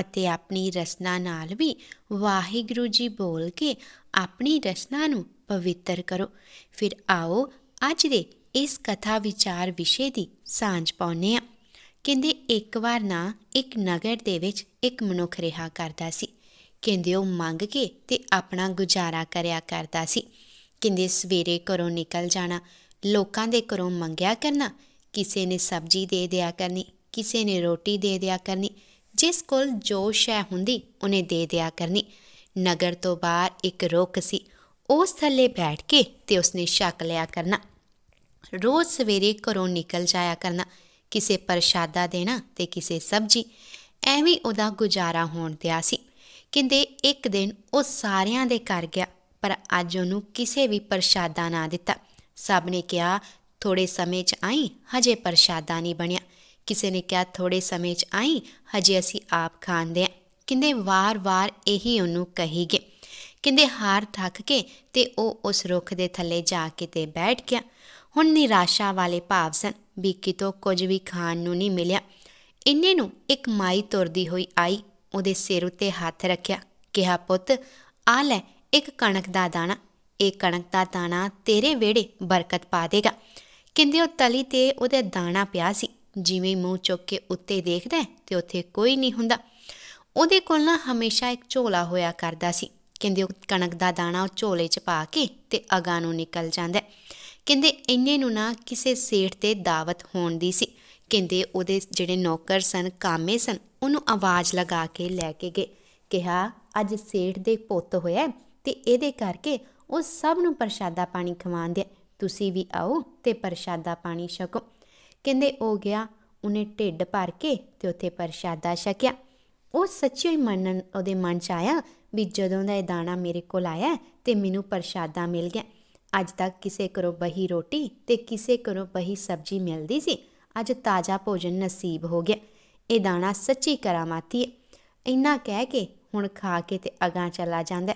ਅਤੇ ਆਪਣੀ ਰਸਨਾ ਨਾਲ ਵੀ ਵਾਹਿਗੁਰੂ ਜੀ ਬੋਲ ਕੇ ਆਪਣੀ ਰਸਨਾ ਨੂੰ ਪਵਿੱਤਰ ਕਰੋ ਫਿਰ ਆਓ ਅੱਜ ਦੇ ਇਸ ਕਥਾ ਵਿਚਾਰ ਵਿਸ਼ੇ ਦੀ ਸਾਂਝ ਪਾਉਨੇ ਆ ਕਹਿੰਦੇ ਇੱਕ ਵਾਰ ਨਾ ਇੱਕ ਨਗਰ ਦੇ ਵਿੱਚ ਇੱਕ ਮਨੁੱਖ ਰਿਹਾ ਕਰਦਾ ਸੀ ਕਹਿੰਦੇ ਉਹ ਮੰਗ ਕੇ ਤੇ ਆਪਣਾ ਗੁਜ਼ਾਰਾ ਕਰਿਆ ਕਰਦਾ ਸੀ ਕਹਿੰਦੇ ਸਵੇਰੇ ਘਰੋਂ ਨਿਕਲ ਜਾਣਾ ਲੋਕਾਂ ਦੇ ਘਰੋਂ ਮੰਗਿਆ ਕਰਨਾ ਕਿਸੇ ਨੇ ਸਬਜ਼ੀ ਦੇ ਦਿਆ ਕਰਨੀ ਕਿਸੇ ਨੇ ਰੋਟੀ ਦੇ ਦਿਆ ਕਰਨੀ ਜਿਸ ਕੋਲ ਜੋ ਸ਼ੈ ਹੁੰਦੀ ਉਹਨੇ ਦੇ ਦਿਆ ਕਰਨੀ ਨਗਰ ਤੋਂ ਬਾਹਰ ਇੱਕ ਰੁੱਖ ਸੀ ਉਸ ਥੱਲੇ ਬੈਠ ਕੇ ਤੇ ਉਸਨੇ ਛਕ ਲਿਆ ਕਰਨਾ ਰੋਜ਼ ਸਵੇਰੇ ਘਰੋਂ ਨਿਕਲ ਜਾਇਆ ਕਰਨਾ ਕਿਸੇ ਪ੍ਰਸ਼ਾਦਾ ਦੇਣਾ ਤੇ ਕਿਸੇ ਸਬਜੀ ਐਵੇਂ ਉਹਦਾ ਗੁਜ਼ਾਰਾ ਹੋਣ ਦਿਆ ਸੀ ਕਿੰਦੇ ਇੱਕ ਦਿਨ ਉਹ ਸਾਰਿਆਂ ਦੇ ਕਰ ਗਿਆ ਪਰ ਅੱਜ ਉਹਨੂੰ ਕਿਸੇ ਵੀ ਪ੍ਰਸ਼ਾਦਾ ਨਾ ਦਿੱਤਾ ਸਭ ਨੇ ਕਿਹਾ ਥੋੜੇ ਸਮੇਂ 'ਚ ਆਈ ਹਜੇ ਪ੍ਰਸ਼ਾਦਾ ਨਹੀਂ ਬਣਿਆ ਕਿਸੇ ਨੇ ਕਿਹਾ ਥੋੜੇ ਸਮੇਂ 'ਚ ਆਈ ਹਜੇ ਅਸੀਂ ਆਪ ਖਾਂਦੇ ਆ ਕਹਿੰਦੇ ਵਾਰ-ਵਾਰ ਇਹੀ ਉਹਨੂੰ ਕਹੀਗੇ ਕਿੰਦੇ ਕਹਿੰਦੇ ਹਾਰ ਥੱਕ ਕੇ ਤੇ ਉਹ ਉਸ ਰੁੱਖ ਦੇ ਥੱਲੇ ਜਾ ਕੇ ਤੇ ਬੈਠ ਗਿਆ ਹੁਣ ਨਿਰਾਸ਼ਾ ਵਾਲੇ ਭਾਵ ਸਨ ਬੀਕੀ ਤੋਂ ਕੁਝ ਵੀ ਖਾਣ ਨੂੰ ਨਹੀਂ ਮਿਲਿਆ ਇੰਨੇ ਨੂੰ ਇੱਕ ਮਾਈ ਤੁਰਦੀ ਹੋਈ ਆਈ ਉਹਦੇ ਸਿਰ ਉੱਤੇ ਹੱਥ ਰੱਖਿਆ ਕਿਹਾ ਪੁੱਤ ਆ ਲੈ ਇੱਕ ਕਣਕ ਦਾ ਦਾਣਾ ਇਹ ਕਣਕ ਦਾ ਦਾਣਾ ਤੇਰੇ ਵੇੜੇ ਬਰਕਤ ਪਾ ਦੇਗਾ ਕਹਿੰਦੇ ਉਹ ਤਲੀ ਤੇ ਉਹਦੇ ਦਾਣਾ ਪਿਆ ਸੀ ਜਿਵੇਂ ਮੂੰਹ ਚੁੱਕ ਕੇ ਉੱਤੇ ਦੇਖਦਾ ਤੇ ਉੱਥੇ ਕੋਈ ਨਹੀਂ ਹੁੰਦਾ ਉਹਦੇ ਕੋਲ ਨਾ ਹਮੇਸ਼ਾ ਇੱਕ ਝੋਲਾ ਹੋਇਆ ਕਰਦਾ ਸੀ ਕਹਿੰਦੇ ਕਣਕ ਦਾ ਦਾਣਾ ਉਹ ਝੋਲੇ 'ਚ ਪਾ ਕੇ ਤੇ ਅਗਾ ਨੂੰ ਨਿਕਲ ਜਾਂਦਾ ਕਹਿੰਦੇ ਇੰਨੇ ਨੂੰ ਨਾ ਕਿਸੇ ਸੇਠ ਤੇ ਦਾਵਤ ਹੋਣ ਦੀ ਸੀ ਕਹਿੰਦੇ ਉਹਦੇ ਜਿਹੜੇ ਨੌਕਰ ਸਨ ਕਾਮੇ ਸਨ ਉਹਨੂੰ ਆਵਾਜ਼ ਲਗਾ ਕੇ ਲੈ ਕੇ ਗਏ ਕਿਹਾ ਅੱਜ ਸੇਠ ਦੇ ਪੁੱਤ ਹੋਇਆ ਤੇ ਇਹਦੇ ਕਰਕੇ ਉਹ ਸਭ ਨੂੰ ਪ੍ਰਸ਼ਾਦਾ ਪਾਣੀ ਖਵਾਉਂਦੇ ਤੁਸੀਂ ਵੀ ਆਓ ਤੇ ਪ੍ਰਸ਼ਾਦਾ ਪਾਣੀ ਛਕੋ ਕਹਿੰਦੇ ਉਹ ਗਿਆ ਉਹਨੇ ਢਿੱਡ ਭਰ ਕੇ ਤੇ ਉੱਥੇ ਪ੍ਰਸ਼ਾਦਾ ਛਕਿਆ ਉਹ ਸੱਚੀ ਹੀ ਮਨ ਉਹਦੇ ਮਨ 'ਚ ਆਇਆ ਵੀ ਜਦੋਂ ਦਾ ਇਹ ਦਾਣਾ ਮੇਰੇ ਕੋਲ ਆਇਆ ਤੇ ਮੈਨੂੰ ਪ੍ਰਸ਼ਾਦਾ ਮਿਲ ਗਿਆ ਅੱਜ ਤੱਕ ਕਿਸੇ ਕਰੋ ਬਹੀ ਰੋਟੀ ਤੇ ਕਿਸੇ ਕਰੋ ਬਹੀ ਸਬਜ਼ੀ ਮਿਲਦੀ ਸੀ ਅੱਜ ਤਾਜ਼ਾ ਭੋਜਨ ਨਸੀਬ ਹੋ ਗਿਆ ਇਹ ਦਾਣਾ ਸੱਚੀ ਕਰਾਮਾਤੀ ਹੈ ਇੰਨਾ ਕਹਿ ਕੇ ਹੁਣ ਖਾ ਕੇ ਤੇ ਅਗਾ ਚਲਾ ਜਾਂਦਾ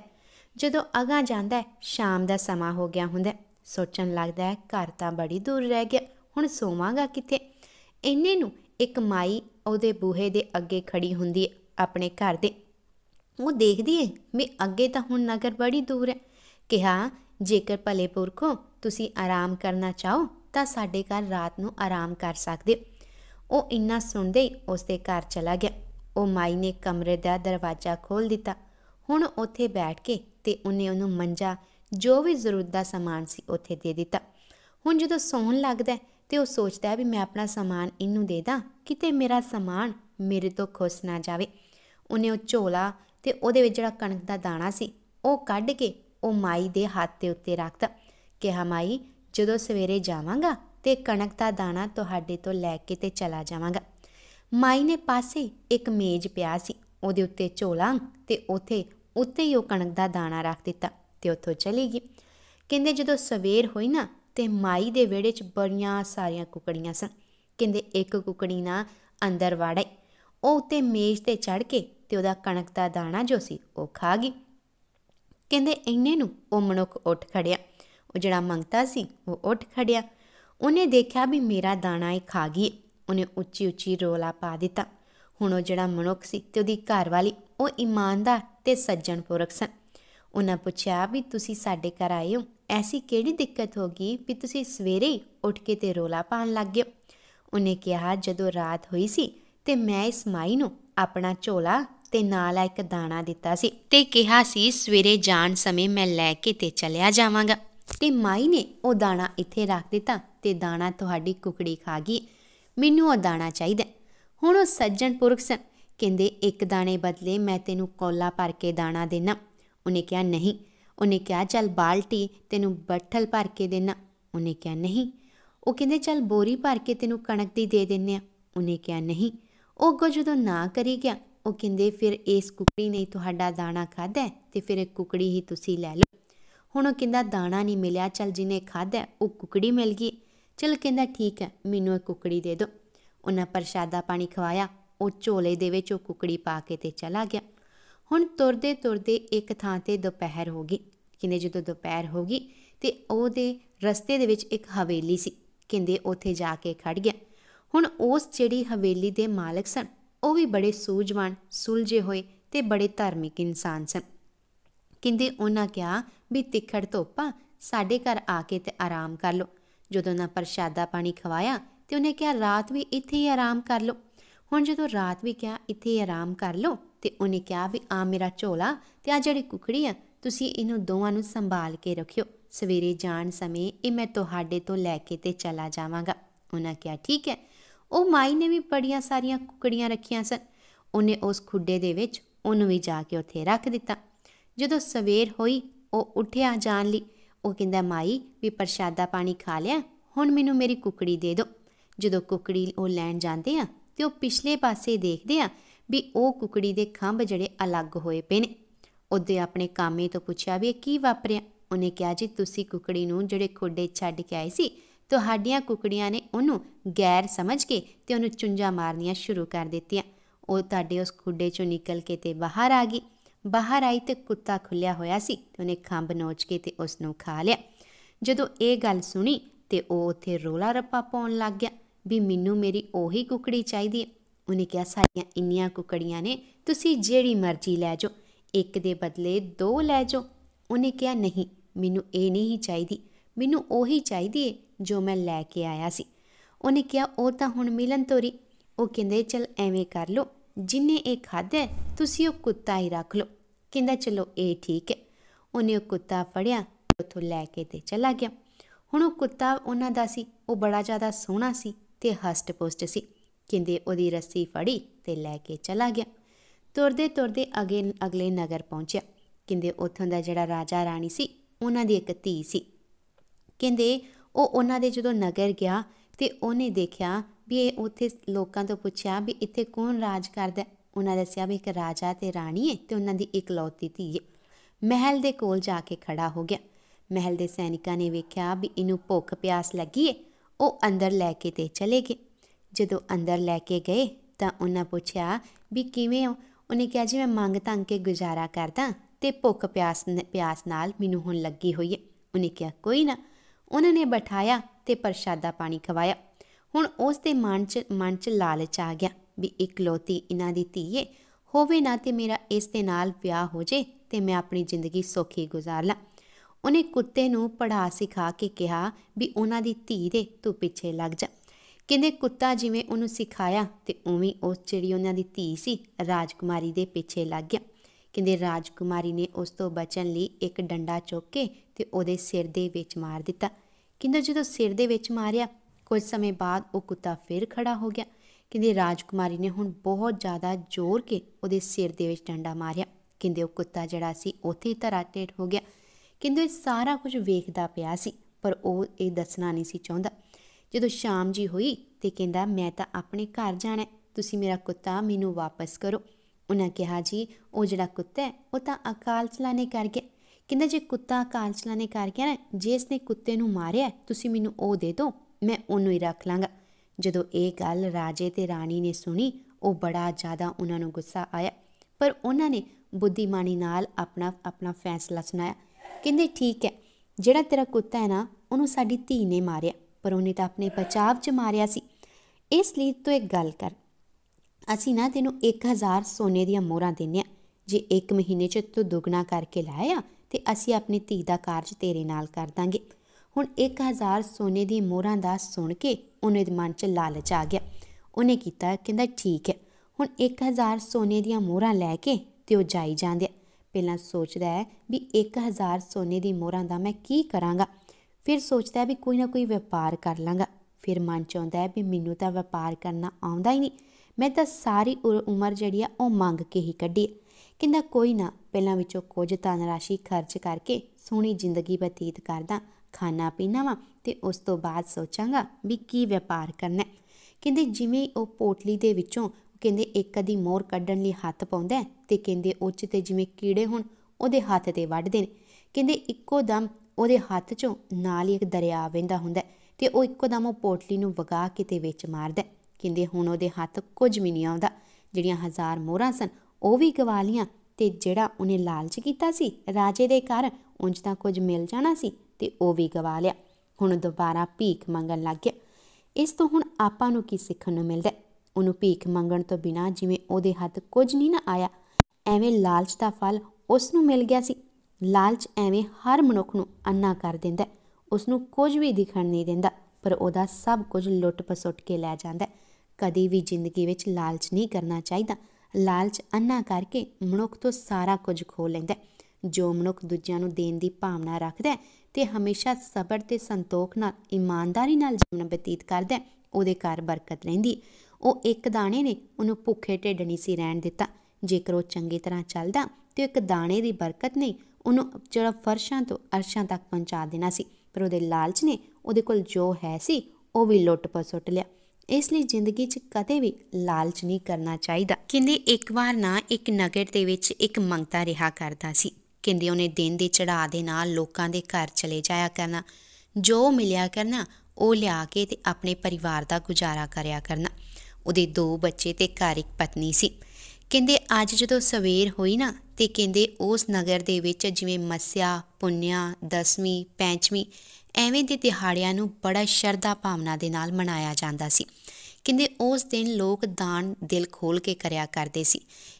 ਜਦੋਂ ਅਗਾ ਜਾਂਦਾ ਸ਼ਾਮ ਦਾ ਸਮਾਂ ਹੋ ਗਿਆ ਹੁੰਦਾ ਸੋਚਣ ਲੱਗਦਾ ਹੈ ਘਰ ਤਾਂ ਬੜੀ ਦੂਰ ਰਹਿ ਗਿਆ ਹੁਣ ਸੋਵਾਂਗਾ ਕਿੱਥੇ ਇੰਨੇ ਨੂੰ ਇੱਕ ਮਾਈ ਉਹਦੇ ਬੂਹੇ ਦੇ ਅੱਗੇ ਖੜੀ ਹੁੰਦੀ ਆਪਣੇ ਘਰ ਦੇ ਉਹ ਦੇਖਦੀ ਏ ਵੀ ਅੱਗੇ ਤਾਂ ਹੁਣ ਨਗਰ ਬੜੀ ਦੂਰ ਹੈ ਕਿਹਾ ਜੇਕਰ ਭਲੇ ਪੁਰਖੋ ਤੁਸੀਂ ਆਰਾਮ ਕਰਨਾ ਚਾਹੋ ਤਾਂ ਸਾਡੇ ਘਰ ਰਾਤ ਨੂੰ ਆਰਾਮ ਕਰ ਸਕਦੇ ਉਹ ਇੰਨਾ ਸੁਣਦੇ ਹੀ ਉਸਦੇ ਘਰ ਚਲਾ ਗਿਆ ਉਹ ਮਾਈ ਨੇ ਕਮਰੇ ਦਾ ਦਰਵਾਜ਼ਾ ਖੋਲ ਦਿੱਤਾ ਹੁਣ ਉੱਥੇ ਬੈਠ ਕੇ ਤੇ ਉਹਨੇ ਉਹਨੂੰ ਮੰਜਾ ਜੋ ਵੀ ਜ਼ਰੂਰਤ ਦਾ ਸਮਾਨ ਸੀ ਉੱਥੇ ਦੇ ਦਿੱਤਾ ਹੁਣ ਜਦੋਂ ਸੌਣ ਲੱਗਦਾ ਤੇ ਉਹ ਸੋਚਦਾ ਵੀ ਮੈਂ ਆਪਣਾ ਸਮਾਨ ਇਹਨੂੰ ਦੇ ਦਾਂ ਕਿਤੇ ਮੇਰਾ ਸਮਾਨ ਮੇਰੇ ਤੋਂ ਖੁਸ ਨਾ ਜਾਵੇ ਉਹਨੇ ਉਹ ਝੋਲਾ ਤੇ ਉਹਦੇ ਵਿੱਚ ਜਿਹੜਾ ਕਣਕ ਦਾ ਦਾਣਾ ਸੀ ਉਹ ਕੱਢ ਕੇ ਉਹ ਮਾਈ ਦੇ ਹੱਥ ਦੇ ਉੱਤੇ ਰੱਖਦਾ ਕਿਹਾ ਮਾਈ ਜਦੋਂ ਸਵੇਰੇ ਜਾਵਾਂਗਾ ਤੇ ਕਣਕ ਦਾ ਦਾਣਾ ਤੁਹਾਡੇ ਤੋਂ ਲੈ ਕੇ ਤੇ ਚਲਾ ਜਾਵਾਂਗਾ ਮਾਈ ਨੇ ਪਾਸੇ ਇੱਕ ਮੇਜ਼ ਪਿਆ ਸੀ ਉਹਦੇ ਉੱਤੇ ਝੋਲਾ ਤੇ ਉਥੇ ਉੱਤੇ ਹੀ ਉਹ ਕਣਕ ਦਾ ਦਾਣਾ ਰੱਖ ਦਿੱਤਾ ਤੇ ਉੱਥੋਂ ਚਲੀ ਗਈ ਕਹਿੰਦੇ ਜਦੋਂ ਸਵੇਰ ਹੋਈ ਨਾ ਤੇ ਮਾਈ ਦੇ ਵਿਹੜੇ 'ਚ ਬੜੀਆਂ ਸਾਰੀਆਂ ਕੁਕੜੀਆਂ ਸਨ ਕਹਿੰਦੇ ਇੱਕ ਕੁਕੜੀ ਨਾ ਅੰਦਰ ਵੜਾਈ ਉਹ ਉੱਤੇ ਮੇਜ਼ ਤੇ ਚੜ ਕੇ ਤੇ ਉਹਦਾ ਕਣਕ ਦਾ ਦਾਣਾ ਜੋ ਸੀ ਉਹ ਖਾ ਗਈ ਕਹਿੰਦੇ ਇੰਨੇ ਨੂੰ ਉਹ ਮਨੁੱਖ ਉੱਠ ਖੜਿਆ ਉਹ ਜਿਹੜਾ ਮੰਗਤਾ ਸੀ ਉਹ ਉੱਠ ਖੜਿਆ ਉਹਨੇ ਦੇਖਿਆ ਵੀ ਮੇਰਾ ਦਾਣਾ ਹੀ ਖਾ ਗਈ ਉਹਨੇ ਉੱਚੀ ਉੱਚੀ ਰੋਲਾ ਪਾ ਦਿੱਤਾ ਹੁਣ ਉਹ ਜਿਹੜਾ ਮਨੁੱਖ ਸੀ ਤੇ ਉਹਦੀ ਘਰਵਾਲੀ ਉਹ ਇਮਾਨਦਾਰ ਤੇ ਸੱਜਣ ਪੁਰਖ ਸਨ ਉਹਨਾਂ ਪੁੱਛਿਆ ਵੀ ਤੁਸੀਂ ਸਾਡੇ ਘਰ ਆਏ ਹੋ ਐਸੀ ਕਿਹੜੀ ਦਿੱਕਤ ਹੋਗੀ ਕਿ ਤੁਸੀਂ ਸਵੇਰੇ ਉੱਠ ਕੇ ਤੇ ਰੋਲਾ ਪਾਣ ਲੱਗ ਗਏ ਉਹਨੇ ਕਿਹਾ ਜਦੋਂ ਰਾਤ ਹੋਈ ਸੀ ਤੇ ਮੈਂ ਇਸ ਮਾਈ ਨੂੰ ਆਪਣਾ ਝੋਲਾ ਤੇ ਨਾਲ ਇੱਕ ਦਾਣਾ ਦਿੱਤਾ ਸੀ ਤੇ ਕਿਹਾ ਸੀ ਸਵੇਰੇ ਜਾਣ ਸਮੇਂ ਮੈਂ ਲੈ ਕੇ ਤੇ ਚਲਿਆ ਜਾਵਾਂਗਾ ਤੇ ਮਾਈ ਨੇ ਉਹ ਦਾਣਾ ਇੱਥੇ ਰੱਖ ਦਿੱਤਾ ਤੇ ਦਾਣਾ ਤੁਹਾਡੀ ਕੁਕੜੀ ਖਾ ਗਈ ਮੈਨੂੰ ਉਹ ਦਾਣਾ ਚਾਹੀਦਾ ਹੁਣ ਉਹ ਸੱਜਣ ਪੁਰਖ ਸਨ ਕਹਿੰਦੇ ਇੱਕ ਦਾਣੇ ਬਦਲੇ ਮੈਂ ਤੈਨੂੰ ਕੋਲਾ ਭਰ ਕੇ ਦਾਣਾ ਦੇਣਾ ਉਹਨੇ ਕਿਹਾ ਨਹੀਂ ਉਹਨੇ ਕਿਹਾ ਚੱਲ ਬਾਲਟੀ ਤੈਨੂੰ ਬੱਠਲ ਭਰ ਕੇ ਦੇਣਾ ਉਹਨੇ ਕਿਹਾ ਨਹੀਂ ਉਹ ਕਹਿੰਦੇ ਚੱਲ ਬੋਰੀ ਭਰ ਕੇ ਤੈਨੂੰ ਕਣਕ ਦੀ ਦੇ ਦਿੰਨੇ ਆ ਉਹਨੇ ਕਿਹਾ ਨਹੀਂ ਉਹ ਅੱਗੋਂ ਜਦੋਂ ਨਾ ਕਰੀ ਗਿਆ ਉਹ ਕਹਿੰਦੇ ਫਿਰ ਇਸ ਕੁਕੜੀ ਨੇ ਤੁਹਾਡਾ ਦਾਣਾ ਖਾਦਾ ਤੇ ਫਿਰ ਇਹ ਕੁਕੜੀ ਹੀ ਤੁਸੀਂ ਲੈ ਲਓ ਹੁਣ ਉਹ ਕਹਿੰਦਾ ਦਾਣਾ ਨਹੀਂ ਮਿਲਿਆ ਚੱਲ ਜਿਨੇ ਖਾਦਾ ਉਹ ਕੁਕੜੀ ਮਿਲ ਗਈ ਚਲ ਕਹਿੰਦਾ ਠੀਕ ਹੈ ਮੈਨੂੰ ਇਹ ਕੁਕੜੀ ਦੇ ਦਿਓ ਉਹਨਾਂ ਪ੍ਰਸ਼ਾਦਾ ਪਾਣੀ ਖਵਾਇਆ ਉਹ ਝੋਲੇ ਦੇ ਵਿੱਚ ਉਹ ਕੁਕੜੀ ਪਾ ਕੇ ਤੇ ਚਲਾ ਗਿਆ ਹੁਣ ਤੁਰਦੇ ਤੁਰਦੇ ਇੱਕ ਥਾਂ ਤੇ ਦੁਪਹਿਰ ਹੋ ਗਈ ਕਿੰਨੇ ਜਦੋਂ ਦੁਪਹਿਰ ਹੋ ਗਈ ਤੇ ਉਹਦੇ ਰਸਤੇ ਦੇ ਵਿੱਚ ਇੱਕ ਹਵੇਲੀ ਸੀ ਕਹਿੰਦੇ ਉੱਥੇ ਜਾ ਕੇ ਖੜ ਗਿਆ ਹੁਣ ਉਸ ਜਿਹੜੀ ਹਵੇਲੀ ਦੇ ਮਾਲਕ ਸਨ ਉਹ ਵੀ ਬੜੇ ਸੂਝਵਾਨ ਸੁਲਝੇ ਹੋਏ ਤੇ ਬੜੇ ਧਾਰਮਿਕ ਇਨਸਾਨ ਸਨ ਕਹਿੰਦੇ ਉਹਨਾਂ ਕਿਹਾ ਵੀ ਤਿੱਖੜ ਧੋਪਾ ਸਾਡੇ ਘਰ ਆ ਕੇ ਤੇ ਆਰਾਮ ਕਰ ਲਓ ਜਦੋਂ ਨਾ ਪ੍ਰਸ਼ਾਦਾ ਪਾਣੀ ਖਵਾਇਆ ਤੇ ਉਹਨੇ ਕਿਹਾ ਰਾਤ ਵੀ ਇੱਥੇ ਹੀ ਆਰਾਮ ਕਰ ਲਓ ਹੁਣ ਜਦੋਂ ਰਾਤ ਵੀ ਕਿਹਾ ਇੱਥੇ ਹੀ ਆਰਾਮ ਕਰ ਲਓ ਤੇ ਉਹਨੇ ਕਿਹਾ ਵੀ ਆ ਮੇਰਾ ਝੋਲਾ ਤੇ ਆ ਜਿਹੜੀ ਕੁਕੜੀ ਆ ਤੁਸੀਂ ਇਹਨੂੰ ਦੋਵਾਂ ਨੂੰ ਸੰਭਾਲ ਕੇ ਰੱਖਿਓ ਸਵੇਰੇ ਜਾਣ ਸਮੇਂ ਇਹ ਮੈਂ ਤੁਹਾਡੇ ਤੋਂ ਲੈ ਕੇ ਤੇ ਚਲਾ ਜਾਵਾਂਗਾ ਉਹਨਾਂ ਕਿਹਾ ਠੀਕ ਹੈ ਉਹ ਮਾਈ ਨੇ ਵੀ ਬੜੀਆਂ ਸਾਰੀਆਂ ਕੁਕੜੀਆਂ ਰੱਖੀਆਂ ਸਨ ਉਹਨੇ ਉਸ ਖੁੱਡੇ ਦੇ ਵਿੱਚ ਉਹਨੂੰ ਵੀ ਜਾ ਕੇ ਉੱਥੇ ਰੱਖ ਦਿੱਤਾ ਜਦੋਂ ਸਵੇਰ ਹੋਈ ਉਹ ਉੱਠਿਆ ਜਾਣ ਲਈ ਉਹ ਕਹਿੰਦਾ ਮਾਈ ਵੀ ਪ੍ਰਸ਼ਾਦਾ ਪਾਣੀ ਖਾ ਲਿਆ ਹੁਣ ਮੈਨੂੰ ਮੇਰੀ ਕੁਕੜੀ ਦੇ ਦਿਓ ਜਦੋਂ ਕੁਕੜੀ ਉਹ ਲੈਣ ਜਾਂਦੇ ਆ ਤੇ ਉਹ ਪਿਛਲੇ ਪਾਸੇ ਦੇਖਦੇ ਆ ਵੀ ਉਹ ਕੁਕੜੀ ਦੇ ਖੰਭ ਜਿਹੜੇ ਅਲੱਗ ਹੋਏ ਪਏ ਨੇ ਉਹਦੇ ਆਪਣੇ ਕਾਮੇ ਤੋਂ ਪੁੱਛਿਆ ਵੀ ਇਹ ਕੀ ਵਾਪਰਿਆ ਉਹਨੇ ਕਿਹਾ ਜੀ ਤੁਸੀਂ ਕੁਕੜੀ ਨੂੰ ਜਿਹੜੇ ਖੋਡੇ ਛੱਡ ਕੇ ਆਏ ਸੀ ਤੁਹਾਡੀਆਂ ਕੁਕੜੀਆਂ ਨੇ ਉਹਨੂੰ ਗੈਰ ਸਮਝ ਕੇ ਤੇ ਉਹਨੂੰ ਚੁੰਝਾ ਮਾਰਨੀਆਂ ਸ਼ੁਰੂ ਕਰ ਦਿੱਤੀਆਂ ਉਹ ਤੁਹਾਡੇ ਉਸ ਖੁੱਡੇ ਚੋਂ ਨਿਕਲ ਕੇ ਤੇ ਬਾਹਰ ਆ ਗਈ ਬਾਹਰ ਆਈ ਤੇ ਕੁੱਤਾ ਖੁੱਲਿਆ ਹੋਇਆ ਸੀ ਤੇ ਉਹਨੇ ਖੰਭ ਨੋਚ ਕੇ ਤੇ ਉਸ ਨੂੰ ਖਾ ਲਿਆ ਜਦੋਂ ਇਹ ਗੱਲ ਸੁਣੀ ਤੇ ਉਹ ਉੱਥੇ ਰੋਲਾ ਰੱਪਾ ਪਾਉਣ ਲੱਗ ਗਿਆ ਵੀ ਮੈਨੂੰ ਮੇਰੀ ਉਹੀ ਕੁਕੜੀ ਚਾਹੀਦੀ ਹੈ ਉਹਨੇ ਕਿਹਾ ਸਾਡੀਆਂ ਇੰਨੀਆਂ ਕੁਕੜੀਆਂ ਨੇ ਤੁਸੀਂ ਜਿਹੜੀ ਮਰਜ਼ੀ ਲੈ ਜਾਓ ਇੱਕ ਦੇ ਬਦਲੇ ਦੋ ਲੈ ਜਾਓ ਉਹਨੇ ਕਿਹਾ ਨਹੀਂ ਮੈਨੂੰ ਇਹ ਨਹੀਂ ਚਾਹੀਦੀ ਮੈਨੂੰ ਉਹੀ ਚਾਹੀਦੀ ਏ ਜੋ ਮੈਂ ਲੈ ਕੇ ਆਇਆ ਸੀ ਉਹਨੇ ਕਿਹਾ ਉਹ ਤਾਂ ਹੁਣ ਮਿਲਨ ਤੋਰੀ ਉਹ ਕਹਿੰਦੇ ਚਲ ਐਵੇਂ ਕਰ ਲਓ ਜਿੰਨੇ ਇਹ ਖਾਦੇ ਤੁਸੀਂ ਉਹ ਕੁੱਤਾ ਹੀ ਰੱਖ ਲਓ ਕਹਿੰਦਾ ਚਲੋ ਇਹ ਠੀਕ ਹੈ ਉਹਨੇ ਉਹ ਕੁੱਤਾ ਫੜਿਆ ਉੱਥੋਂ ਲੈ ਕੇ ਤੇ ਚਲਾ ਗਿਆ ਹੁਣ ਉਹ ਕੁੱਤਾ ਉਹਨਾਂ ਦਾ ਸੀ ਉਹ ਬੜਾ ਜ਼ਿਆਦਾ ਸੋਹਣਾ ਸੀ ਤੇ ਹਸਟ ਪੋਸਟ ਸੀ ਕਿੰਦੇ ਉਹਦੀ ਰੱਸੀ ਫੜੀ ਤੇ ਲੈ ਕੇ ਚਲਾ ਗਿਆ ਤੁਰਦੇ ਤੁਰਦੇ ਅਗੇ ਅਗਲੇ ਨਗਰ ਪਹੁੰਚਿਆ ਕਿੰਦੇ ਉੱਥੋਂ ਦਾ ਜਿਹੜਾ ਰਾਜਾ ਰਾਣੀ ਸੀ ਉਹਨਾਂ ਦੀ ਇੱਕ ਧੀ ਸੀ ਕਹਿੰਦੇ ਉਹ ਉਹਨਾਂ ਦੇ ਜਦੋਂ ਨਗਰ ਗਿਆ ਤੇ ਉਹਨੇ ਦੇਖਿਆ ਵੀ ਇਹ ਉੱਥੇ ਲੋਕਾਂ ਤੋਂ ਪੁੱਛਿਆ ਵੀ ਇੱਥੇ ਕੌਣ ਰਾਜ ਕਰਦਾ ਉਹਨਾਂ ਦੱਸਿਆ ਵੀ ਇੱਕ ਰਾਜਾ ਤੇ ਰਾਣੀ ਹੈ ਤੇ ਉਹਨਾਂ ਦੀ ਇਕਲੌਤੀ ਧੀ ਹੈ ਮਹਿਲ ਦੇ ਕੋਲ ਜਾ ਕੇ ਖੜਾ ਹੋ ਗਿਆ ਮਹਿਲ ਦੇ ਸੈਨਿਕਾਂ ਨੇ ਵੇਖਿਆ ਵੀ ਇਹਨੂੰ ਭੁੱਖ ਪਿਆਸ ਲੱਗੀ ਹੈ ਉਹ ਅੰਦਰ ਲੈ ਕੇ ਤੇ ਚਲੇ ਗਏ ਜਦੋਂ ਅੰਦਰ ਲੈ ਕੇ ਗਏ ਤਾਂ ਉਹਨਾਂ ਪੁੱਛਿਆ ਵੀ ਕਿਵੇਂ ਹੋ ਉਹਨੇ ਕਿਹਾ ਜੀ ਮੈਂ ਮੰਗ ਤੰਗ ਕੇ ਗੁਜ਼ਾਰਾ ਕਰਦਾ ਤੇ ਭੁੱਖ ਪਿਆਸ ਪਿਆਸ ਨਾਲ ਮੈਨੂੰ ਹੁਣ ਲੱਗੀ ਹੋਈ ਹੈ ਉਹਨੇ ਕਿਹਾ ਕੋਈ ਨਾ ਉਹਨਾਂ ਨੇ ਬਿਠਾਇਆ ਤੇ ਪ੍ਰਸ਼ਾਦਾ ਪਾਣੀ ਖਵਾਇਆ ਹੁਣ ਉਸ ਦੇ ਮਨ 'ਚ ਮਨ 'ਚ ਲਾਲਚ ਆ ਗਿਆ ਵੀ ਇਕਲੋਤੀ ਇਹਨਾਂ ਦੀ ਧੀਏ ਹੋਵੇ ਨਾ ਤੇ ਮੇਰਾ ਇਸ ਦੇ ਨਾਲ ਵਿਆਹ ਹੋ ਜੇ ਤੇ ਮੈਂ ਆਪਣੀ ਜ਼ਿੰਦਗੀ ਸੌਖੀ ਗੁਜ਼ਾਰ ਲਾਂ ਉਹਨੇ ਕੁੱਤੇ ਨੂੰ ਪੜਾ ਸਿਖਾ ਕੇ ਕਿਹਾ ਵੀ ਉਹਨਾਂ ਦੀ ਧੀ ਦੇ ਤੂੰ ਪਿੱਛੇ ਲੱਗ ਜਾ ਕਹਿੰਦੇ ਕੁੱਤਾ ਜਿਵੇਂ ਉਹਨੂੰ ਸਿਖਾਇਆ ਤੇ ਉਵੇਂ ਉਹ ਜਿਹੜੀ ਉਹਨਾਂ ਦੀ ਧੀ ਸੀ ਰਾਜਕੁਮਾਰੀ ਦੇ ਪਿੱਛੇ ਲੱਗ ਗਿਆ ਕਿੰਦੇ ਰਾਜਕੁਮਾਰੀ ਨੇ ਉਸ ਤੋਂ ਬਚਣ ਲਈ ਇੱਕ ਡੰਡਾ ਚੁੱਕ ਕੇ ਤੇ ਉਹਦੇ ਸਿਰ ਦੇ ਵਿੱਚ ਮਾਰ ਦਿੱਤਾ ਕਿੰਦੇ ਜਦੋਂ ਸਿਰ ਦੇ ਵਿੱਚ ਮਾਰਿਆ ਕੁਝ ਸਮੇਂ ਬਾਅਦ ਉਹ ਕੁੱਤਾ ਫਿਰ ਖੜਾ ਹੋ ਗਿਆ ਕਿੰਦੇ ਰਾਜਕੁਮਾਰੀ ਨੇ ਹੁਣ ਬਹੁਤ ਜ਼ਿਆਦਾ ਜ਼ੋਰ ਕੇ ਉਹਦੇ ਸਿਰ ਦੇ ਵਿੱਚ ਡੰਡਾ ਮਾਰਿਆ ਕਿੰਦੇ ਉਹ ਕੁੱਤਾ ਜਿਹੜਾ ਸੀ ਉੱਥੇ ਹੀ ਟੇਟ ਹੋ ਗਿਆ ਕਿੰਦੇ ਸਾਰਾ ਕੁਝ ਵੇਖਦਾ ਪਿਆ ਸੀ ਪਰ ਉਹ ਇਹ ਦੱਸਣਾ ਨਹੀਂ ਸੀ ਚਾਹੁੰਦਾ ਜਦੋਂ ਸ਼ਾਮ ਜੀ ਹੋਈ ਤੇ ਕਹਿੰਦਾ ਮੈਂ ਤਾਂ ਆਪਣੇ ਘਰ ਜਾਣਾ ਤੁਸੀਂ ਮੇਰਾ ਕੁੱਤਾ ਮੈਨੂੰ ਵਾਪਸ ਕਰੋ ਉਹਨਾਂ ਕਿਹਾ ਜੀ ਉਹ ਜਿਹੜਾ ਕੁੱਤਾ ਹੈ ਉਹ ਤਾਂ ਅਕਾਲ ਚਲਾਣੇ ਕਰ ਗਿਆ ਕਹਿੰਦਾ ਜੇ ਕੁੱਤਾ ਅਕਾਲ ਚਲਾਣੇ ਕਰ ਗਿਆ ਨਾ ਜਿਸ ਨੇ ਕੁੱਤੇ ਨੂੰ ਮਾਰਿਆ ਤੁਸੀਂ ਮੈਨੂੰ ਉਹ ਦੇ ਦਿਓ ਮੈਂ ਉਹਨੂੰ ਹੀ ਰੱਖ ਲਾਂਗਾ ਜਦੋਂ ਇਹ ਗੱਲ ਰਾਜੇ ਤੇ ਰਾਣੀ ਨੇ ਸੁਣੀ ਉਹ ਬੜਾ ਜ਼ਿਆਦਾ ਉਹਨਾਂ ਨੂੰ ਗੁੱਸਾ ਆਇਆ ਪਰ ਉਹਨਾਂ ਨੇ ਬੁੱਧੀਮਾਨੀ ਨਾਲ ਆਪਣਾ ਆਪਣਾ ਫੈਸਲਾ ਸੁਣਾਇਆ ਕਹਿੰਦੇ ਠੀਕ ਹੈ ਜਿਹੜਾ ਤੇਰਾ ਕੁੱਤਾ ਹੈ ਨਾ ਉਹਨੂੰ ਸਾਡੀ ਧੀ ਨੇ ਮਾਰਿਆ ਪਰ ਉਹਨੇ ਤਾਂ ਆਪਣੇ ਬਚਾਵ 'ਚ ਮਾਰਿਆ ਸੀ ਇਸ ਲਈ ਤੂੰ ਇੱਕ ਗੱਲ ਕਰ ਅਸੀਂ ਨਾ ਤੈਨੂੰ 1000 ਸੋਨੇ ਦੀਆਂ ਮੋਹਰਾਂ ਦਿੰਨੇ ਆ ਜੇ 1 ਮਹੀਨੇ 'ਚ ਤੂੰ ਦੁੱਗਣਾ ਕਰਕੇ ਲਾਇਆ ਤੇ ਅਸੀਂ ਆਪਣੀ ਧੀ ਦਾ ਕਾਰਜ ਤੇਰੇ ਨਾਲ ਕਰ ਦਾਂਗੇ ਹੁਣ 1000 ਸੋਨੇ ਦੀ ਮੋਹਰਾਂ ਦਾ ਸੁਣ ਕੇ ਉਹਨੇ ਦੇ ਮਨ 'ਚ ਲਾਲਚ ਆ ਗਿਆ ਉਹਨੇ ਕੀਤਾ ਕਹਿੰਦਾ ਠੀਕ ਹੈ ਹੁਣ 1000 ਸੋਨੇ ਦੀਆਂ ਮੋਹਰਾਂ ਲੈ ਕੇ ਤੇ ਉਹ ਜਾਈ ਜਾਂਦੇ ਪਹਿਲਾਂ ਸੋਚਦਾ ਹੈ ਵੀ 1000 ਸੋਨੇ ਦੀ ਮੋਹਰਾਂ ਦਾ ਮੈਂ ਕੀ ਕਰਾਂਗਾ ਫਿਰ ਸੋਚਦਾ ਵੀ ਕੋਈ ਨਾ ਕੋਈ ਵਪਾਰ ਕਰ ਲਾਂਗਾ ਫਿਰ ਮਨ ਚ ਆਉਂਦਾ ਵੀ ਮੈਨੂੰ ਤਾਂ ਵਪਾਰ ਕਰਨਾ ਆਉਂਦਾ ਹੀ ਨਹੀਂ ਮੈਂ ਤਾਂ ਸਾਰੀ ਉਮਰ ਜਿਹੜੀ ਆ ਉਹ ਮੰਗ ਕੇ ਹੀ ਕੱਢੀ ਕਿੰਨਾ ਕੋਈ ਨਾ ਪਹਿਲਾਂ ਵਿੱਚੋਂ ਕੁਝ ਰਾਸ਼ੀ ਖਰਚ ਕਰਕੇ ਸੋਹਣੀ ਜ਼ਿੰਦਗੀ ਬਤੀਤ ਕਰਦਾ ਖਾਣਾ ਪੀਣਾ ਵਾ ਤੇ ਉਸ ਤੋਂ ਬਾਅਦ ਸੋਚਾਂਗਾ ਵੀ ਕੀ ਵਪਾਰ ਕਰਨਾ ਕਹਿੰਦੇ ਜਿਵੇਂ ਉਹ ਪੋਟਲੀ ਦੇ ਵਿੱਚੋਂ ਕਹਿੰਦੇ ਇੱਕ ਅਦੀ ਮੋਰ ਕੱਢਣ ਲਈ ਹੱਥ ਪਾਉਂਦਾ ਤੇ ਕਹਿੰਦੇ ਉੱਚ ਤੇ ਜਿਵੇਂ ਕੀੜੇ ਹੁਣ ਉਹਦੇ ਹੱਥ ਤੇ ਵੱਢਦੇ ਨੇ ਕਹਿੰਦੇ ਇੱਕੋ ਦਮ ਉਹਦੇ ਹੱਥ 'ਚੋਂ ਨਾਲ ਹੀ ਇੱਕ ਦਰਿਆ ਵਹਿੰਦਾ ਹੁੰਦਾ ਤੇ ਉਹ ਇੱਕੋਦਮ ਉਹ ਪੋਟਲੀ ਨੂੰ ਵਗਾ ਕੇ ਤੇ ਵਿੱਚ ਮਾਰਦਾ ਕਹਿੰਦੇ ਹੁਣ ਉਹਦੇ ਹੱਥ ਕੁਝ ਵੀ ਨਹੀਂ ਆਉਂਦਾ ਜਿਹੜੀਆਂ ਹਜ਼ਾਰ ਮੋਹਰਾਂ ਸਨ ਉਹ ਵੀ ਗਵਾ ਲੀਆਂ ਤੇ ਜਿਹੜਾ ਉਹਨੇ ਲਾਲਚ ਕੀਤਾ ਸੀ ਰਾਜੇ ਦੇ ਘਰ ਉਂਝ ਤਾਂ ਕੁਝ ਮਿਲ ਜਾਣਾ ਸੀ ਤੇ ਉਹ ਵੀ ਗਵਾ ਲਿਆ ਹੁਣ ਦੁਬਾਰਾ ਭੀਖ ਮੰਗਣ ਲੱਗ ਗਿਆ ਇਸ ਤੋਂ ਹੁਣ ਆਪਾਂ ਨੂੰ ਕੀ ਸਿੱਖਣ ਨੂੰ ਮਿਲਦਾ ਉਹਨੂੰ ਭੀਖ ਮੰਗਣ ਤੋਂ ਬਿਨਾ ਜਿਵੇਂ ਉਹਦੇ ਹੱਥ ਕੁਝ ਨਹੀਂ ਨਾ ਆਇਆ ਐਵੇਂ ਲਾਲਚ ਦਾ ਫਲ ਉਸ ਨੂੰ ਮਿਲ ਗਿਆ ਸੀ ਲਾਲਚ ਐਵੇਂ ਹਰ ਮਨੁੱਖ ਨੂੰ ਅੰਨਾ ਕਰ ਦਿੰਦਾ ਉਸ ਨੂੰ ਕੁਝ ਵੀ ਦਿਖਣ ਨਹੀਂ ਦਿੰਦਾ ਪਰ ਉਹਦਾ ਸਭ ਕੁਝ ਲੁੱਟ ਪਸੁੱਟ ਕੇ ਲੈ ਜਾਂਦਾ ਕਦੀ ਵੀ ਜ਼ਿੰਦਗੀ ਵਿੱਚ ਲਾਲਚ ਨਹੀਂ ਕਰਨਾ ਚਾਹੀਦਾ ਲਾਲਚ ਅੰਨਾ ਕਰਕੇ ਮਨੁੱਖ ਤੋਂ ਸਾਰਾ ਕੁਝ ਖੋ ਲੈਂਦਾ ਜੋ ਮਨੁੱਖ ਦੂਜਿਆਂ ਨੂੰ ਦੇਣ ਦੀ ਭਾਵਨਾ ਰੱਖਦਾ ਤੇ ਹਮੇਸ਼ਾ ਸਬਰ ਤੇ ਸੰਤੋਖ ਨਾਲ ਇਮਾਨਦਾਰੀ ਨਾਲ ਜੀਵਨ ਬਤੀਤ ਕਰਦਾ ਉਹਦੇ ਘਰ ਬਰਕਤ ਰਹਿੰਦੀ ਉਹ ਇੱਕ ਦਾਣੇ ਨੇ ਉਹਨੂੰ ਭੁੱਖੇ ਢਿੱਡ ਨਹੀਂ ਸੀ ਰਹਿਣ ਦਿੱਤਾ ਜੇਕਰ ਉਹ ਚੰਗੀ ਤਰ੍ਹਾਂ ਚੱਲਦਾ ਤੇ ਇੱਕ ਦਾਣੇ ਦੀ ਬਰਕਤ ਨਹੀਂ ਉਹਨੂੰ ਜਿਹੜਾ ਫਰਸ਼ਾਂ ਤੋਂ ਅਰਸ਼ਾਂ ਤੱਕ ਪਹੁੰਚਾ ਦੇਣਾ ਸੀ ਪਰ ਉਹਦੇ ਲਾਲਚ ਨੇ ਉਹਦੇ ਕੋਲ ਜੋ ਹੈ ਸੀ ਉਹ ਵੀ ਲੁੱਟ ਪਰ ਸੁੱਟ ਲਿਆ ਇਸ ਲਈ ਜ਼ਿੰਦਗੀ 'ਚ ਕਦੇ ਵੀ ਲਾਲਚ ਨਹੀਂ ਕਰਨਾ ਚਾਹੀਦਾ ਕਹਿੰਦੇ ਇੱਕ ਵਾਰ ਨਾ ਇੱਕ ਨਗਰ ਦੇ ਵਿੱਚ ਇੱਕ ਮੰਗਤਾ ਰਿਹਾ ਕਰਦਾ ਸੀ ਕਹਿੰਦੇ ਉਹਨੇ ਦਿਨ ਦੇ ਚੜਾ ਦੇ ਨਾਲ ਲੋਕਾਂ ਦੇ ਘਰ ਚਲੇ ਜਾਇਆ ਕਰਨਾ ਜੋ ਮਿਲਿਆ ਕਰਨਾ ਉਹ ਲਿਆ ਕੇ ਤੇ ਆਪਣੇ ਪਰਿਵਾਰ ਦਾ ਗੁਜ਼ਾਰਾ ਕਰਿਆ ਕਰਨਾ ਉਹਦੇ ਦੋ ਬੱਚੇ ਤੇ ਘਰ ਇੱਕ ਪਤਨੀ ਸੀ ਕਹਿੰਦੇ ਅੱਜ ਜਦੋਂ ਸਵੇਰ ਹੋਈ ਨਾ ਤੇ ਕਹਿੰਦੇ ਉਸ ਨਗਰ ਦੇ ਵਿੱਚ ਜਿਵੇਂ ਮੱਸਿਆ ਪੁੰਨਿਆ ਦਸਵੀਂ ਪੈਂਚਵੀਂ ਐਵੇਂ ਦੇ ਦਿਹਾੜਿਆਂ ਨੂੰ ਬੜਾ ਸ਼ਰਧਾ ਭਾਵਨਾ ਦੇ ਨਾਲ ਮਨਾਇਆ ਜਾਂਦਾ ਸੀ ਕਹਿੰਦੇ ਉਸ ਦਿਨ ਲੋਕ ਦਾਨ ਦਿਲ ਖੋਲ ਕੇ ਕਰਿਆ ਕਰਦੇ ਸੀ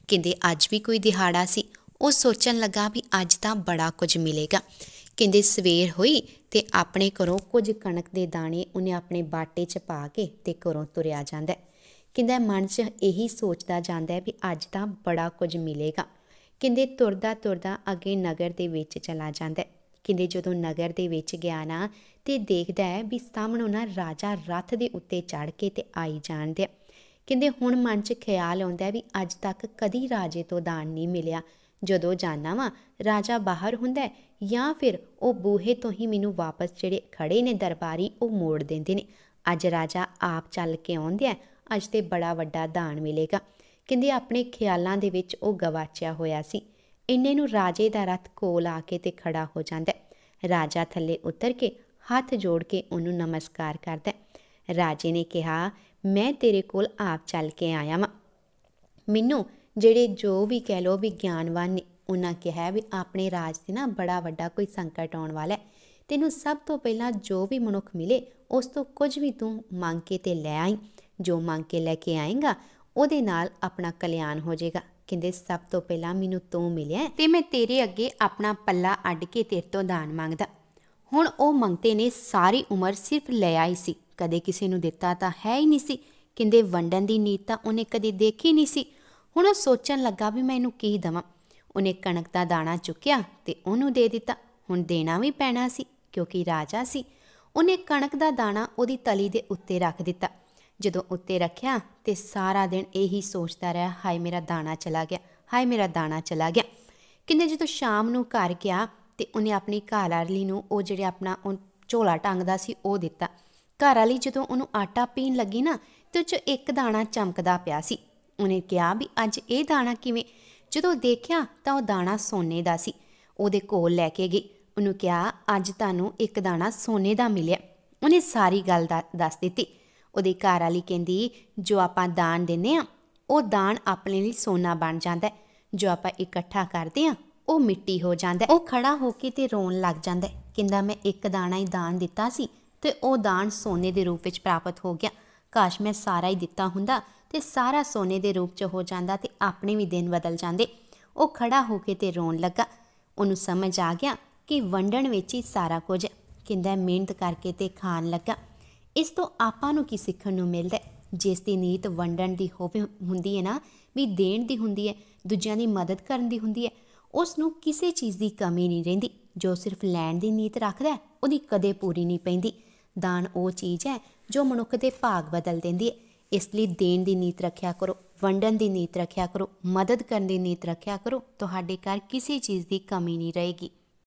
ਕਹਿੰਦੇ ਅੱਜ ਵੀ ਕੋਈ ਦਿਹਾੜਾ ਸੀ ਉਹ ਸੋਚਣ ਲੱਗਾ ਵੀ ਅੱਜ ਤਾਂ ਬੜਾ ਕੁਝ ਮਿਲੇਗਾ ਕਹਿੰਦੇ ਸਵੇਰ ਹੋਈ ਤੇ ਆਪਣੇ ਘਰੋਂ ਕੁਝ ਕਣਕ ਦੇ ਦਾਣੇ ਉਹਨੇ ਆਪਣੇ ਬਾਟੇ 'ਚ ਪਾ ਕੇ ਤੇ ਘਰੋਂ ਤੁਰਿਆ ਜਾਂਦਾ ਕਿੰਦੇ ਮਨ 'ਚ ਇਹੀ ਸੋਚਦਾ ਜਾਂਦਾ ਹੈ ਵੀ ਅੱਜ ਤਾਂ ਬੜਾ ਕੁਝ ਮਿਲੇਗਾ ਕਹਿੰਦੇ ਤੁਰਦਾ ਤੁਰਦਾ ਅੱਗੇ ਨਗਰ ਦੇ ਵਿੱਚ ਚਲਾ ਜਾਂਦਾ ਹੈ ਕਹਿੰਦੇ ਜਦੋਂ ਨਗਰ ਦੇ ਵਿੱਚ ਗਿਆ ਨਾ ਤੇ ਦੇਖਦਾ ਹੈ ਵੀ ਸਾਹਮਣੋਂ ਨਾ ਰਾਜਾ ਰੱਥ ਦੇ ਉੱਤੇ ਚੜ ਕੇ ਤੇ ਆਈ ਜਾਂਦੇ ਕਹਿੰਦੇ ਹੁਣ ਮਨ 'ਚ ਖਿਆਲ ਆਉਂਦਾ ਵੀ ਅੱਜ ਤੱਕ ਕਦੀ ਰਾਜੇ ਤੋਂ ਦਾਨ ਨਹੀਂ ਮਿਲਿਆ ਜਦੋਂ ਜਾਣਾ ਵਾ ਰਾਜਾ ਬਾਹਰ ਹੁੰਦਾ ਜਾਂ ਫਿਰ ਉਹ ਬੂਹੇ ਤੋਂ ਹੀ ਮੈਨੂੰ ਵਾਪਸ ਜਿਹੜੇ ਖੜੇ ਨੇ ਦਰਬਾਰੀ ਉਹ ਮੋੜ ਦਿੰਦੇ ਨੇ ਅੱਜ ਰਾਜਾ ਆਪ ਚੱਲ ਕੇ ਆ ਅੱਜ ਤੇ ਬੜਾ ਵੱਡਾ ਧਾਨ ਮਿਲੇਗਾ ਕਹਿੰਦੇ ਆਪਣੇ ਖਿਆਲਾਂ ਦੇ ਵਿੱਚ ਉਹ ਗਵਾਚਿਆ ਹੋਇਆ ਸੀ ਇੰਨੇ ਨੂੰ ਰਾਜੇ ਦਾ ਰਥ ਕੋਲ ਆ ਕੇ ਤੇ ਖੜਾ ਹੋ ਜਾਂਦਾ ਹੈ ਰਾਜਾ ਥੱਲੇ ਉਤਰ ਕੇ ਹੱਥ ਜੋੜ ਕੇ ਉਹਨੂੰ ਨਮਸਕਾਰ ਕਰਦਾ ਰਾਜੇ ਨੇ ਕਿਹਾ ਮੈਂ ਤੇਰੇ ਕੋਲ ਆਪ ਚੱਲ ਕੇ ਆਇਆ ਵਾਂ ਮੈਨੂੰ ਜਿਹੜੇ ਜੋ ਵੀ ਕਹਿ ਲੋ ਵੀ ਗਿਆਨਵਾਨ ਨੇ ਉਹਨਾਂ ਕਿਹਾ ਵੀ ਆਪਣੇ ਰਾਜ ਤੇ ਨਾ ਬੜਾ ਵੱਡਾ ਕੋਈ ਸੰਕਟ ਆਉਣ ਵਾਲਾ ਹੈ ਤੈਨੂੰ ਸਭ ਤੋਂ ਪਹਿਲਾਂ ਜੋ ਵੀ ਮਨੁੱਖ ਮਿਲੇ ਉਸ ਤੋਂ ਕੁਝ ਵੀ ਤੂੰ ਮੰਗ ਕੇ ਤੇ ਲੈ ਆਈ ਜੋ ਮੰਗ ਕੇ ਲੈ ਕੇ ਆਏਗਾ ਉਹਦੇ ਨਾਲ ਆਪਣਾ ਕਲਿਆਣ ਹੋ ਜਾਏਗਾ ਕਹਿੰਦੇ ਸਭ ਤੋਂ ਪਹਿਲਾਂ ਮੈਨੂੰ ਤੂੰ ਮਿਲਿਆ ਤੇ ਮੈਂ ਤੇਰੇ ਅੱਗੇ ਆਪਣਾ ਪੱਲਾ ਅੱਡ ਕੇ ਤੇਰੇ ਤੋਂ ਦਾਨ ਮੰਗਦਾ ਹੁਣ ਉਹ ਮੰਗਤੇ ਨੇ ਸਾਰੀ ਉਮਰ ਸਿਰਫ ਲੈ ਆਈ ਸੀ ਕਦੇ ਕਿਸੇ ਨੂੰ ਦਿੱਤਾ ਤਾਂ ਹੈ ਹੀ ਨਹੀਂ ਸੀ ਕਹਿੰਦੇ ਵੰਡਣ ਦੀ ਨੀਤ ਤਾਂ ਉਹਨੇ ਕਦੇ ਦੇਖੀ ਨਹੀਂ ਸੀ ਹੁਣ ਉਹ ਸੋਚਣ ਲੱਗਾ ਵੀ ਮੈਂ ਇਹਨੂੰ ਕੀ ਦਵਾਂ ਉਹਨੇ ਕਣਕ ਦਾ ਦਾਣਾ ਚੁੱਕਿਆ ਤੇ ਉਹਨੂੰ ਦੇ ਦਿੱਤਾ ਹੁਣ ਦੇਣਾ ਵੀ ਪੈਣਾ ਸੀ ਕਿਉਂਕਿ ਰਾਜਾ ਸੀ ਉਹਨੇ ਕਣਕ ਦਾ ਦਾਣਾ ਉਹਦੀ ਤਲੀ ਦੇ ਉੱਤੇ ਰੱਖ ਦਿੱਤਾ ਜਦੋਂ ਉੱਤੇ ਰੱਖਿਆ ਤੇ ਸਾਰਾ ਦਿਨ ਇਹੀ ਸੋਚਦਾ ਰਿਹਾ ਹਾਏ ਮੇਰਾ ਦਾਣਾ ਚਲਾ ਗਿਆ ਹਾਏ ਮੇਰਾ ਦਾਣਾ ਚਲਾ ਗਿਆ ਕਿੰਨੇ ਜਦੋਂ ਸ਼ਾਮ ਨੂੰ ਘਰ ਗਿਆ ਤੇ ਉਹਨੇ ਆਪਣੀ ਘਰ ਵਾਲੀ ਨੂੰ ਉਹ ਜਿਹੜੇ ਆਪਣਾ ਉਹ ਝੋਲਾ ਟੰਗਦਾ ਸੀ ਉਹ ਦਿੱਤਾ ਘਰ ਵਾਲੀ ਜਦੋਂ ਉਹਨੂੰ ਆਟਾ ਪੀਣ ਲੱਗੀ ਨਾ ਤੇ ਉਹ ਚ ਇੱਕ ਦਾਣਾ ਚਮਕਦਾ ਪਿਆ ਸੀ ਉਹਨੇ ਕਿਹਾ ਵੀ ਅੱਜ ਇਹ ਦਾਣਾ ਕਿਵੇਂ ਜਦੋਂ ਦੇਖਿਆ ਤਾਂ ਉਹ ਦਾਣਾ ਸੋਨੇ ਦਾ ਸੀ ਉਹਦੇ ਕੋਲ ਲੈ ਕੇ ਗਈ ਉਹਨੂੰ ਕਿਹਾ ਅੱਜ ਤੁਹਾਨੂੰ ਇੱਕ ਦਾਣਾ ਸੋਨੇ ਦਾ ਮਿਲਿਆ ਉਹਨੇ ਸਾਰੀ ਗੱਲ ਦੱਸ ਦਿੱਤੀ ਉਹਦੇ ਘਰ ਵਾਲੀ ਕਹਿੰਦੀ ਜੋ ਆਪਾਂ ਦਾਨ ਦਿੰਨੇ ਆ ਉਹ ਦਾਨ ਆਪਣੇ ਲਈ ਸੋਨਾ ਬਣ ਜਾਂਦਾ ਜੋ ਆਪਾਂ ਇਕੱਠਾ ਕਰਦੇ ਆ ਉਹ ਮਿੱਟੀ ਹੋ ਜਾਂਦਾ ਉਹ ਖੜਾ ਹੋ ਕੇ ਤੇ ਰੋਣ ਲੱਗ ਜਾਂਦਾ ਕਹਿੰਦਾ ਮੈਂ ਇੱਕ ਦਾਣਾ ਹੀ ਦਾਨ ਦਿੱਤਾ ਸੀ ਤੇ ਉਹ ਦਾਨ ਸੋਨੇ ਦੇ ਰੂਪ ਵਿੱਚ ਪ੍ਰਾਪਤ ਹੋ ਗਿਆ ਕਾਸ਼ ਮੈਂ ਸਾਰਾ ਹੀ ਦਿੱਤਾ ਹੁੰਦਾ ਤੇ ਸਾਰਾ ਸੋਨੇ ਦੇ ਰੂਪ ਚ ਹੋ ਜਾਂਦਾ ਤੇ ਆਪਣੇ ਵੀ ਦਿਨ ਬਦਲ ਜਾਂਦੇ ਉਹ ਖੜਾ ਹੋ ਕੇ ਤੇ ਰੋਣ ਲੱਗਾ ਉਹਨੂੰ ਸਮਝ ਆ ਗਿਆ ਕਿ ਵੰਡਣ ਵਿੱਚ ਹੀ ਸਾਰਾ ਕੁਝ ਕਹਿੰਦਾ ਮਿਹਨਤ ਕਰਕੇ ਤੇ ਖਾਣ ਲੱਗਾ ਇਸ ਤੋਂ ਆਪਾਂ ਨੂੰ ਕੀ ਸਿੱਖਣ ਨੂੰ ਮਿਲਦਾ ਜਿਸ ਦੀ ਨੀਤ ਵੰਡਣ ਦੀ ਹੋਵੇ ਹੁੰਦੀ ਹੈ ਨਾ ਵੀ ਦੇਣ ਦੀ ਹੁੰਦੀ ਹੈ ਦੂਜਿਆਂ ਦੀ ਮਦਦ ਕਰਨ ਦੀ ਹੁੰਦੀ ਹੈ ਉਸ ਨੂੰ ਕਿਸੇ ਚੀਜ਼ ਦੀ ਕਮੀ ਨਹੀਂ ਰਹਿੰਦੀ ਜੋ ਸਿਰਫ ਲੈਣ ਦੀ ਨੀਤ ਰੱਖਦਾ ਉਹਦੀ ਕਦੇ ਪੂਰੀ ਨਹੀਂ ਪੈਂਦੀ ਦਾਨ ਉਹ ਚੀਜ਼ ਹੈ ਜੋ ਮਨੁੱਖ ਦੇ ਭਾਗ ਬਦਲ ਦਿੰਦੀ ਹੈ ਇਸ ਲਈ ਦੇਣ ਦੀ ਨੀਤ ਰੱਖਿਆ ਕਰੋ ਵੰਡਣ ਦੀ ਨੀਤ ਰੱਖਿਆ ਕਰੋ ਮਦਦ ਕਰਨ ਦੀ ਨੀਤ ਰੱਖਿਆ ਕਰੋ ਤੁਹਾਡੇ ਘਰ ਕਿਸੇ ਚੀਜ਼ ਦੀ ਕਮੀ ਨਹੀਂ ਰਹੇਗੀ